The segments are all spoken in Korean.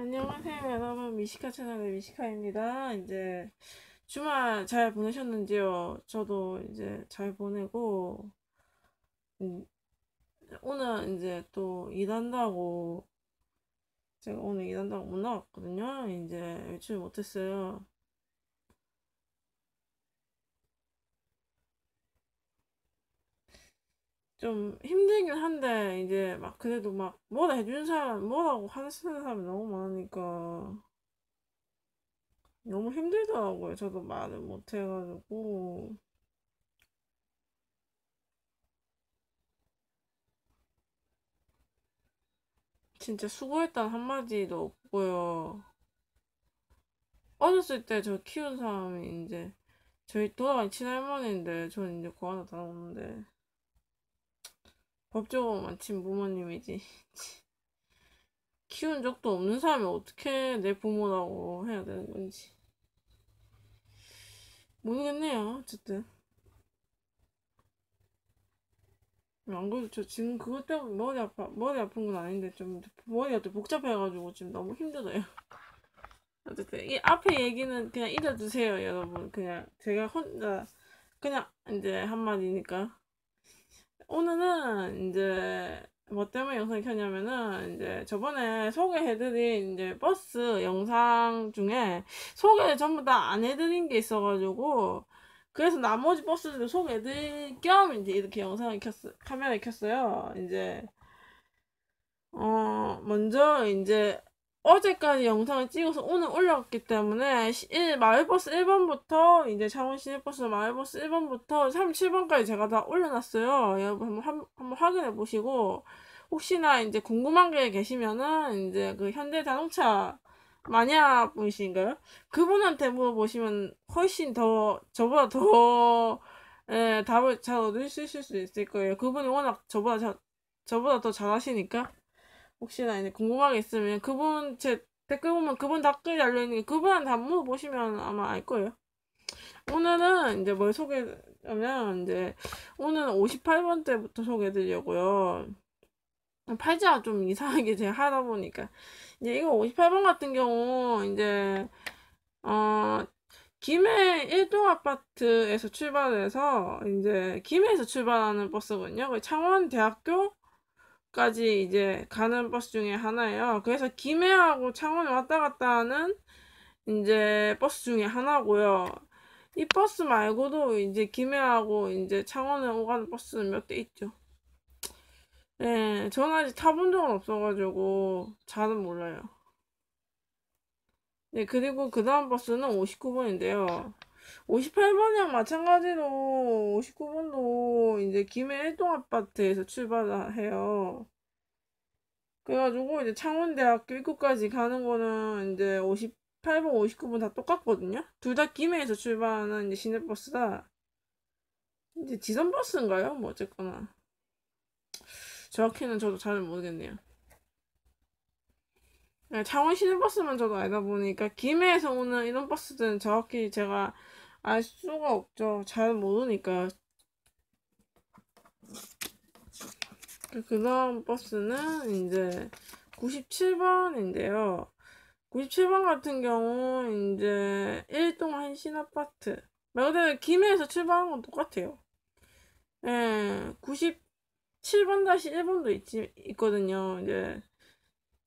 안녕하세요 여러분 미시카 채널의 미시카입니다 이제 주말 잘 보내셨는지요 저도 이제 잘 보내고 음, 오늘 이제 또 일한다고 제가 오늘 일한다고 못나왔거든요 이제 외출 못했어요 좀 힘들긴 한데 이제 막 그래도 막 뭐라 해주는 사람 뭐라고 하는 사람이 너무 많으니까 너무 힘들더라고요 저도 말을 못 해가지고 진짜 수고했다는 한마디도 없고요 어렸을 때 저 키운 사람이 이제 저희 돌아간 친할머니인데 저는 이제 그하나 다녔는데 법적으로 마친 부모님이지. 키운 적도 없는 사람이 어떻게 내 부모라고 해야 되는 건지. 모르겠네요, 어쨌든. 안 그래도 저 지금 그것 때문에 머리 아파, 머리 아픈 건 아닌데 좀 머리가 또 복잡해가지고 지금 너무 힘들어요. 어쨌든 이 앞에 얘기는 그냥 잊어주세요, 여러분. 그냥 제가 혼자, 그냥 이제 한마디니까. 오늘은 이제 뭐 때문에 영상을 켰냐면은 이제 저번에 소개해드린 이제 버스 영상 중에 소개 전부 다 안 해드린 게 있어가지고 그래서 나머지 버스들도 소개해드릴 겸 이제 이렇게 영상을 켰어 카메라를 켰어요. 이제 어 먼저 이제 어제까지 영상을 찍어서 오늘 올라왔기 때문에 1, 마을버스 1번부터 이제 창원 시내버스 마을버스 1번부터 37번까지 제가 다 올려놨어요. 여러분 한번, 한번 확인해 보시고 혹시나 이제 궁금한 게 계시면은 이제 그 현대 자동차 마냐 분이신가요? 그분한테 물어보시면 훨씬 더 저보다 더 예, 답을 잘 얻으실 수 있을 거예요. 그분이 워낙 저보다 자, 저보다 더 잘하시니까. 혹시나 이제 궁금한 게 있으면 그분 제 댓글 보면 그분 댓글 달려있는 그분 단무 보시면 아마 알 거예요. 오늘은 이제 뭘 소개하면 이제 오늘 58번 때부터 소개해드리려고요. 팔자좀 이상하게 제가 하다 보니까 이제 이거 58번 같은 경우 이제 어 김해 1동 아파트에서 출발해서 이제 김해에서 출발하는 버스거든요. 그 창원대학교 까지 이제 가는 버스 중에 하나예요. 그래서 김해하고 창원 왔다 갔다 하는 이제 버스 중에 하나고요. 이 버스 말고도 이제 김해하고 이제 창원에 오가는 버스는 몇 대 있죠. 네, 저는 아직 타본 적은 없어가지고 잘은 몰라요. 네, 그리고 그 다음 버스는 59번인데요. 58번이랑 마찬가지로 59번도 이제 김해 1동 아파트에서 출발해요. 그래가지고 이제 창원대학교 입구까지 가는 거는 이제 58번, 59번 다 똑같거든요. 둘 다 김해에서 출발하는 이제 시내버스다. 이제 지선버스인가요? 뭐 어쨌거나. 정확히는 저도 잘 모르겠네요. 네, 창원 시내버스만 저도 알다 보니까 김해에서 오는 이런 버스들은 정확히 제가 알 수가 없죠. 잘 모르니까요. 그 다음 버스는 이제 97번인데요. 97번 같은 경우 이제 1동 한신 아파트 근데 김해에서 출발한 건 똑같아요. 예, 97번 다시 1번도 있, 있거든요. 이제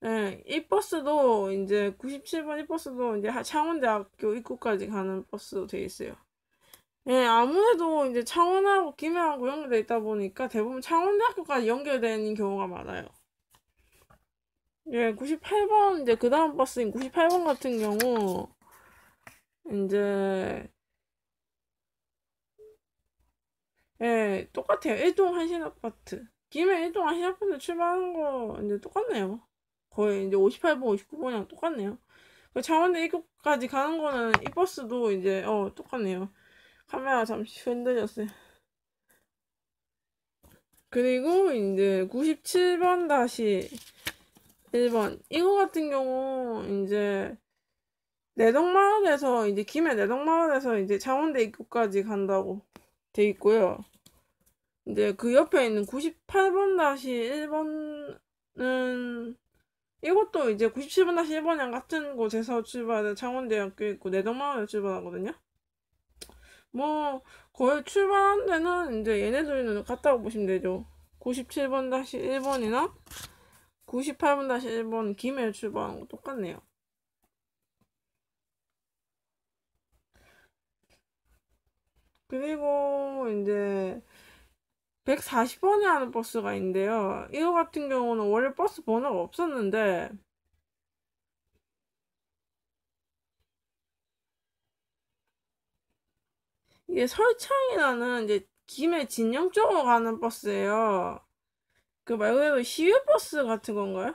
예, 이 버스도 이제 97번 이 버스도 이제 창원대학교 입구까지 가는 버스도 돼 있어요. 예, 아무래도 이제 창원하고 김해하고 연결되어 있다 보니까 대부분 창원대학교까지 연결되는 경우가 많아요. 예, 98번 이제 그 다음 버스인 98번 같은 경우 이제 예, 똑같아요. 1동 한신아파트. 김해 1동 한신아파트 출발하는 거 이제 똑같네요. 거의 이제 58번, 59번이랑 똑같네요. 창원대 그 입구까지 가는 거는 이 버스도 이제 어 똑같네요. 카메라 잠시 흔들렸어요. 그리고 이제 97번 다시 1번 이거 같은 경우 이제 내덕마을에서 이제 김해 내덕마을에서 이제 창원대 입구까지 간다고 돼 있고요. 이제 그 옆에 있는 98번 다시 1번은 이것도 이제 97번 다시 1번이랑 같은 곳에서 출발해 창원대학교 있고 내동마을에 출발하거든요. 뭐 거의 출발한 데는 이제 얘네들은 같다고 보시면 되죠. 97번 다시 1번이나 98번 다시 1번 김해 출발하는거 똑같네요. 그리고 이제 1 4 0번에 하는 버스가 있는데요. 이거 같은 경우는 원래 버스 번호가 없었는데 이게 설창이라는 이제 김해 진영 쪽으로 가는 버스예요. 그 말 그대로 시외 버스 같은 건가요?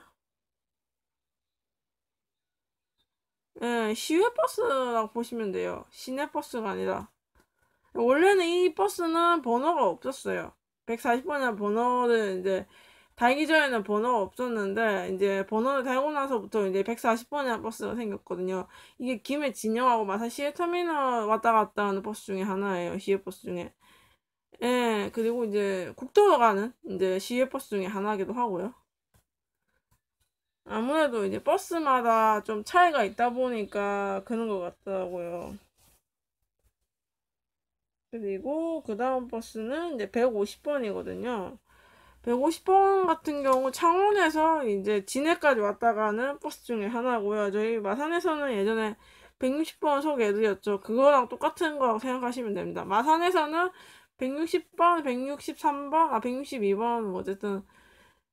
예, 시외 버스라고 보시면 돼요. 시내 버스가 아니라. 원래는 이 버스는 번호가 없었어요. 140번이나 번호를 이제 달기 전에는 번호가 없었는데 이제 번호를 달고 나서부터 이제 140번이나 버스가 생겼거든요. 이게 김해 진영하고 마산시외 터미널 왔다 갔다 하는 버스 중에 하나예요. 시외 버스 중에. 예, 그리고 이제 국도로 가는 이제 시외 버스 중에 하나기도 하고요. 아무래도 이제 버스마다 좀 차이가 있다 보니까 그런 것 같더라고요. 그리고 그 다음 버스는 이제 150번이거든요. 150번 같은 경우 창원에서 이제 진해까지 왔다가는 버스 중에 하나고요. 저희 마산에서는 예전에 160번 소개해드렸죠. 그거랑 똑같은 거라고 생각하시면 됩니다. 마산에서는 160번, 163번, 아 162번 뭐 어쨌든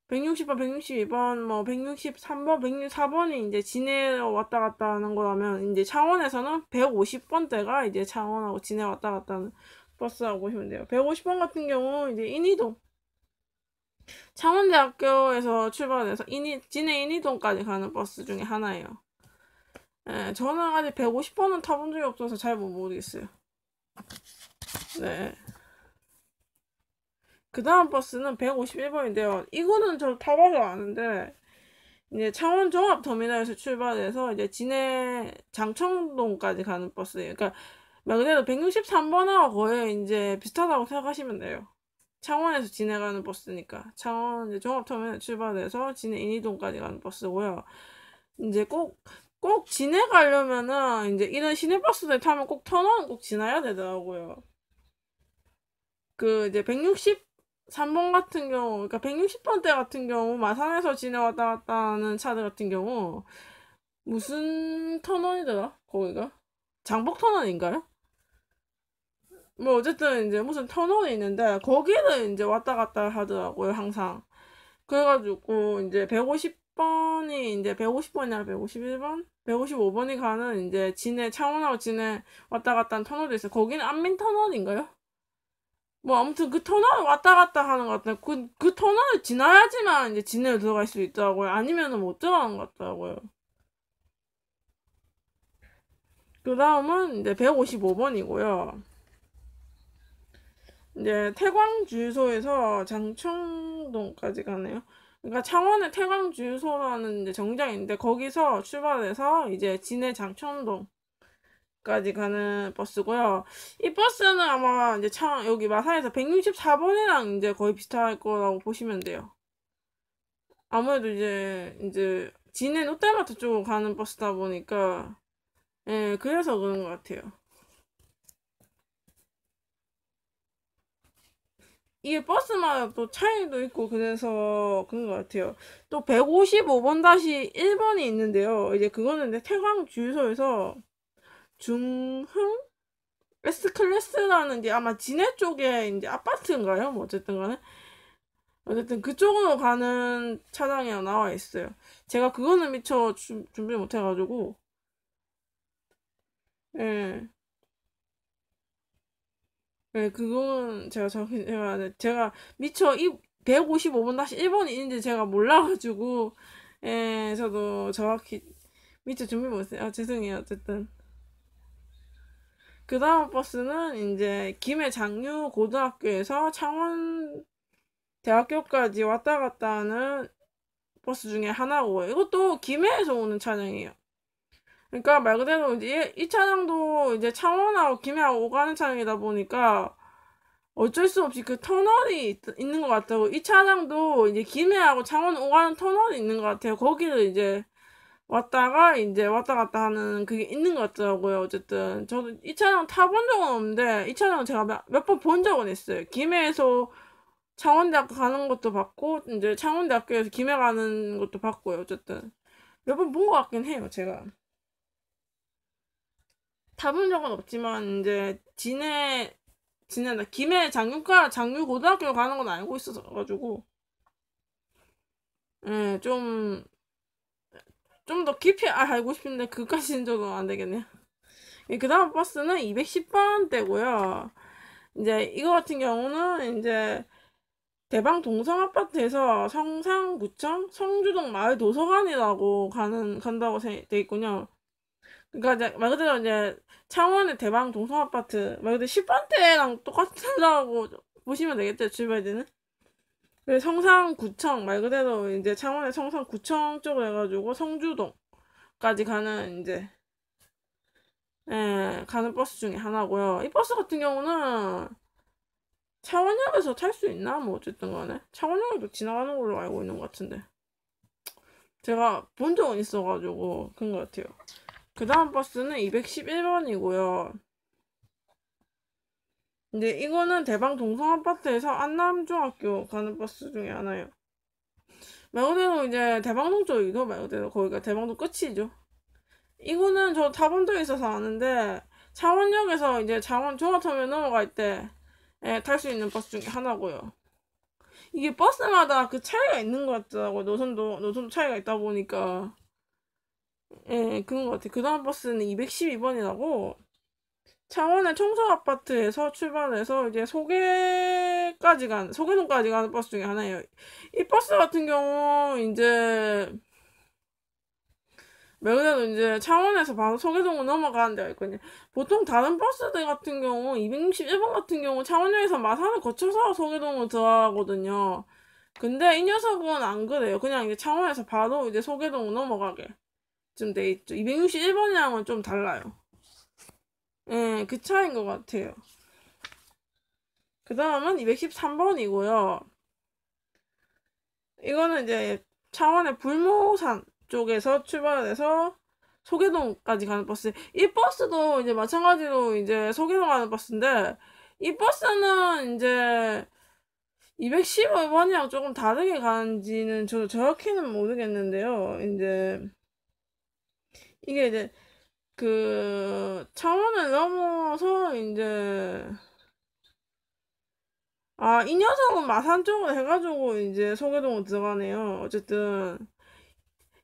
160번, 162번, 뭐 163번, 164번이 이제 진해 왔다 갔다 하는 거라면 이제 창원에서는 150번대가 이제 창원하고 진해 왔다 갔다 하는 버스라고 보시면 돼요. 150번 같은 경우 이제 인이동 창원대학교에서 출발해서 인이, 진해 인이동까지 가는 버스 중에 하나예요. 네, 저는 아직 150번은 타본 적이 없어서 잘 모르겠어요. 네. 그 다음 버스는 151번인데요. 이거는 저 타봐서 아는데, 이제 창원 종합터미널에서 출발해서 이제 진해 장청동까지 가는 버스예요. 그러니까 말 그대로 163번하고 거의 이제 비슷하다고 생각하시면 돼요. 창원에서 진해 가는 버스니까. 창원 이제 종합터미널 출발해서 진해 인이동까지 가는 버스고요. 이제 꼭, 꼭 진해 가려면은 이제 이런 시내버스들 타면 꼭 터널은 꼭 지나야 되더라고요. 그 이제 160 3번 같은 경우, 그러니까 160번대 같은 경우 마산에서 지해 왔다 갔다 하는 차들 같은 경우 무슨 터널이더라? 거기가? 장복 터널인가요? 뭐 어쨌든 이제 무슨 터널이 있는데 거기를 이제 왔다 갔다 하더라고요 항상 그래가지고 이제 150번이 이제 150번이나 151번? 155번이 가는 이제 진해 창원하고 진해 왔다 갔다 하는 터널이 있어요 거기는 안민터널인가요? 뭐 아무튼 그 터널 왔다 갔다 하는 것 같아요. 그, 그 터널을 지나야지만 이제 진해로 들어갈 수 있더라고요. 아니면은 못 들어가는 것 같더라고요. 그 다음은 이제 155번이고요. 이제 태광 주유소에서 장충동까지 가네요. 그러니까 창원의 태광 주유소라는 이제 정장인데 거기서 출발해서 이제 진해 장충동 까지 가는 버스고요. 이 버스는 아마 이제 창 여기 마산에서 164번이랑 이제 거의 비슷할 거라고 보시면 돼요. 아무래도 이제 이제 진해 롯데마트 쪽으로 가는 버스다 보니까 예 그래서 그런 것 같아요. 이게 버스마다 또 차이도 있고 그래서 그런 것 같아요. 또 155번 다시 1번이 있는데요. 이제 그거는 이제 태광 주유소에서 중흥 S 클래스라는 게 아마 진해 쪽에 이제 아파트인가요? 뭐 어쨌든 간에 어쨌든 그쪽으로 가는 차량이 나와 있어요. 제가 그거는 미처 주, 준비 못 해가지고 예. 네, 예, 그건 제가 정확히 제가, 제가 미처 이 155번 다시 1번이 있는지 제가 몰라가지고 예 저도 정확히 미처 준비 못했어요 아 죄송해요 어쨌든 그 다음 버스는 이제 김해 장유 고등학교에서 창원 대학교까지 왔다 갔다 하는 버스 중에 하나고 이것도 김해에서 오는 차량이에요. 그러니까 말 그대로 이제 이 차량도 이제 창원하고 김해하고 오가는 차량이다 보니까 어쩔 수 없이 그 터널이 있, 는것 같다고 이 차량도 이제 김해하고 창원 오가는 터널이 있는 것 같아요. 거기를 이제 왔다가 이제 왔다 갔다 하는 그게 있는 것 같더라고요. 어쨌든 저도 이 차량 타본 적은 없는데 이 차량 제가 몇 번 본 적은 있어요. 김해에서 창원대학교 가는 것도 봤고 이제 창원대학교에서 김해 가는 것도 봤고요. 어쨌든 몇 번 본 것 같긴 해요. 제가 타본 적은 없지만 이제 진해 진해 김해 장윤과 장유고등학교 가는 건 알고 있어서 가지고 예좀 좀더 깊이 알고 싶은데 그까진는 조금 안 되겠네요. 예, 그 다음 버스는 210번대고요. 이제 이거 같은 경우는 이제 대방 동성아파트에서 성산구청 성주동 마을 도서관이라고 가는 간다고 돼 있군요. 그러니까 이제 말 그대로 이제 창원의 대방 동성아파트 말 그대로 10번대랑 똑같다고 보시면 되겠죠 주변에는. 네, 성산구청 말 그대로 이제 창원의 성산구청 쪽으로 해가지고 성주동까지 가는 이제 예, 가는 버스 중에 하나고요. 이 버스 같은 경우는 창원역에서 탈 수 있나? 뭐 어쨌든 간에 창원역에도 지나가는 걸로 알고 있는 것 같은데 제가 본 적은 있어가지고 그런 것 같아요. 그 다음 버스는 211번이고요. 근데 이거는 대방 동성 아파트에서 안남중학교 가는 버스 중에 하나예요. 매 그대로 이제 대방동 쪽이죠. 매 그대로 거기가 대방동 끝이죠. 이거는 저 타본적에 있어서 아는데 창원역에서 이제 창원 종합터미널 넘어갈 때탈수 예, 있는 버스 중에 하나고요. 이게 버스마다 그 차이가 있는 것 같더라고 노선도 노선 차이가 있다 보니까 예 그런 것 같아. 그다음 버스는 212번이라고 창원의 청소 아파트에서 출발해서 이제 소개까지 간 소개동까지 가는 버스 중에 하나예요. 이 버스 같은 경우 이제 매그네도 이제 창원에서 바로 소개동으로 넘어가는 데가 있거든요. 보통 다른 버스들 같은 경우 261번 같은 경우 창원역에서 마산을 거쳐서 소개동으로 들어가거든요. 근데 이 녀석은 안 그래요. 그냥 이제 창원에서 바로 이제 소개동으로 넘어가게 지금 돼 있죠. 261번이랑은 좀 달라요. 예, 그 차인 것 같아요. 그 다음은 213번이고요. 이거는 이제 창원의 불모산 쪽에서 출발해서 소계동까지 가는 버스. 이 버스도 이제 마찬가지로 이제 소계동 가는 버스인데, 이 버스는 이제 215번이랑 조금 다르게 가는지는 저도 정확히는 모르겠는데요. 이제, 이게 이제 그 차원을 넘어서 이제 아 이 녀석은 마산 쪽으로 해가지고 이제 소개동으로 들어가네요. 어쨌든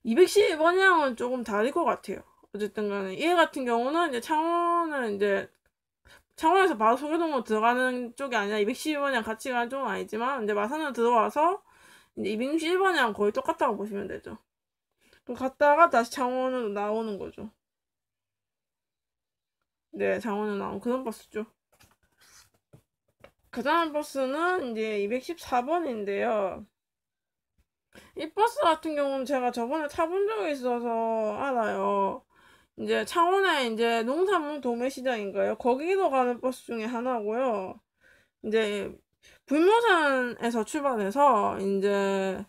211번이랑은 조금 다를 것 같아요. 어쨌든 간에 얘 같은 경우는 이제 창원은 이제 창원에서 바로 소개동으로 들어가는 쪽이 아니라 211번이랑 같이 가는 쪽은 아니지만 이제 마산으로 들어와서 이제 2 1 1번이랑 거의 똑같다고 보시면 되죠. 갔다가 다시 창원으로 나오는 거죠. 네, 장원 누나. 그런 버스 죠그 다음 버스는 이제 214번인데요. 이 버스 같은 경우는 제가 저번에 타본 적이 있어서 알아요. 이제 창원에 이제 농산물 도매시장인가요? 거기로 가는 버스 중에 하나고요. 이제 불모산에서 출발해서 이제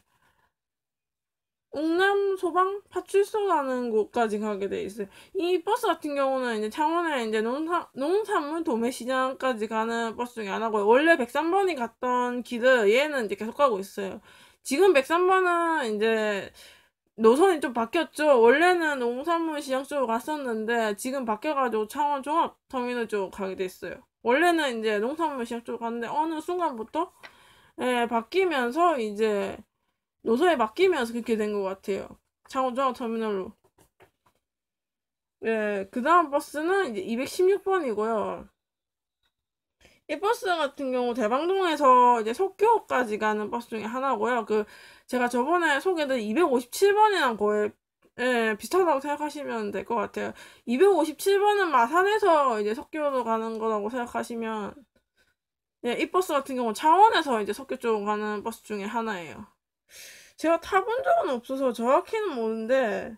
웅남 소방 파출소라는 곳까지 가게 돼 있어요. 이 버스 같은 경우는 이제 창원에 이제 농산 농산물 도매 시장까지 가는 버스 중에 하나고요. 원래 103번이 갔던 길을 얘는 이제 계속 가고 있어요. 지금 103번은 이제 노선이 좀 바뀌었죠. 원래는 농산물 시장 쪽으로 갔었는데 지금 바뀌어가지고 창원 종합터미널 쪽으로 가게 됐어요. 원래는 이제 농산물 시장 쪽으로 갔는데 어느 순간부터 예, 바뀌면서 이제 노선에 맡기면서 그렇게 된 것 같아요. 장호중앙 터미널로. 예, 그 다음 버스는 이제 216번이고요. 이 버스 같은 경우 대방동에서 이제 석교까지 가는 버스 중에 하나고요. 그 제가 저번에 소개드린 257번이랑 거의 예, 비슷하다고 생각하시면 될 것 같아요. 257번은 마산에서 이제 석교로 가는 거라고 생각하시면 예, 이 버스 같은 경우 창원에서 이제 석교 쪽으로 가는 버스 중에 하나예요. 제가 타본 적은 없어서 정확히는 모르는데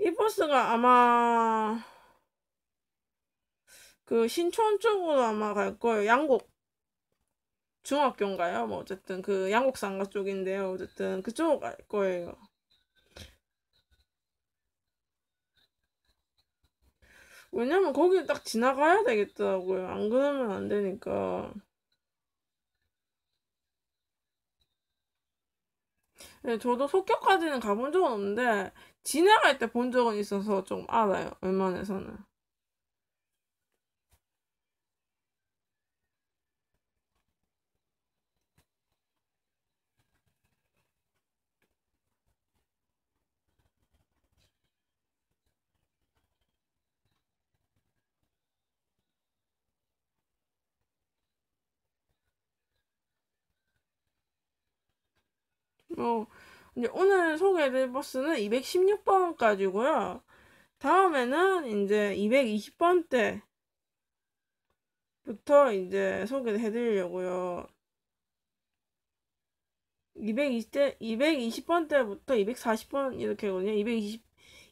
이 버스가 아마 그 신촌 쪽으로 아마 갈 거예요. 양곡 중학교인가요? 뭐 어쨌든 그 양곡 상가 쪽인데요. 어쨌든 그쪽 갈 거예요. 왜냐면 거기 딱 지나가야 되겠더라고요. 안 그러면 안 되니까. 네, 저도 속격까지는 가본 적은 없는데 지나갈 때 본 적은 있어서 좀 알아요. 웬만해서는. 어, 이제 오늘 소개해드릴 버스는 216번까지고요. 다음에는 이제 220번대 부터 이제 소개를 해드리려고요. 220대, 220번대부터 240번 이렇게거든요. 220,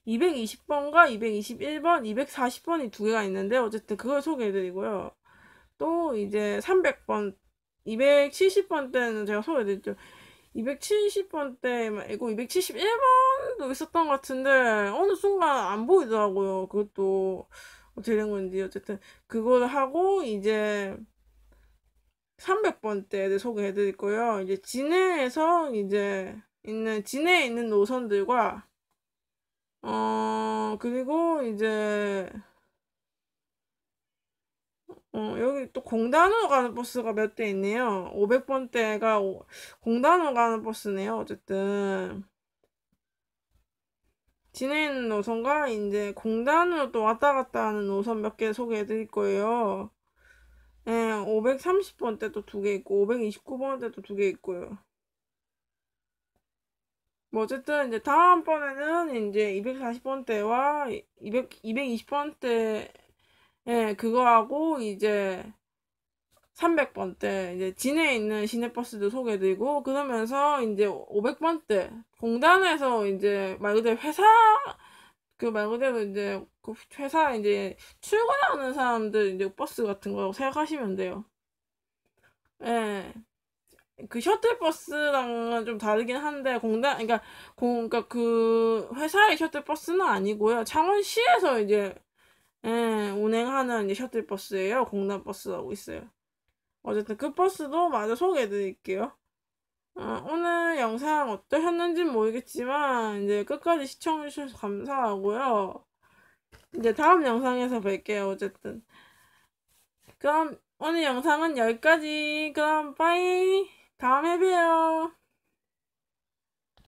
220번과 221번, 240번이 두 개가 있는데 어쨌든 그걸 소개해드리고요. 또 이제 300번, 270번대는 제가 소개해드릴게요 2 7 0번 때, 이고 271번도 있었던 것 같은데 어느 순간 안 보이더라고요. 그것도 어떻게 된 건지 어쨌든 그걸 하고 이제 3 0 0번때 소개해드릴 거예요. 이제 진해에서 이제 있는 진해에 있는 노선들과 어 그리고 이제 어, 여기 또 공단으로 가는 버스가 몇 대 있네요. 500번대가 공단으로 가는 버스네요. 어쨌든. 진행 노선과 이제 공단으로 또 왔다 갔다 하는 노선 몇 개 소개해 드릴 거예요. 예, 530번 대도 두 개 있고, 529번 대도 두 개 있고요. 뭐 어쨌든 이제 다음번에는 이제 240번 대와 200, 220번 대 예, 그거하고 이제 300번 때 이제 진해에 있는 시내버스도 소개드리고 그러면서 이제 500번 때 공단에서 이제 말 그대로 회사 그 말 그대로 이제 그 회사 이제 출근하는 사람들 이제 버스 같은 거라고 생각하시면 돼요. 예. 그 셔틀버스랑은 좀 다르긴 한데 공단 그러니까 공 그러니까 그 회사의 셔틀버스는 아니고요. 창원시에서 이제 예, 운행하는 이제 셔틀버스예요. 공단버스라고 있어요. 어쨌든 그 버스도 마저 소개해드릴게요. 어, 오늘 영상 어떠셨는지 모르겠지만 이제 끝까지 시청해주셔서 감사하고요. 이제 다음 영상에서 뵐게요. 어쨌든 그럼 오늘 영상은 여기까지. 그럼 빠이 다음에 봬요.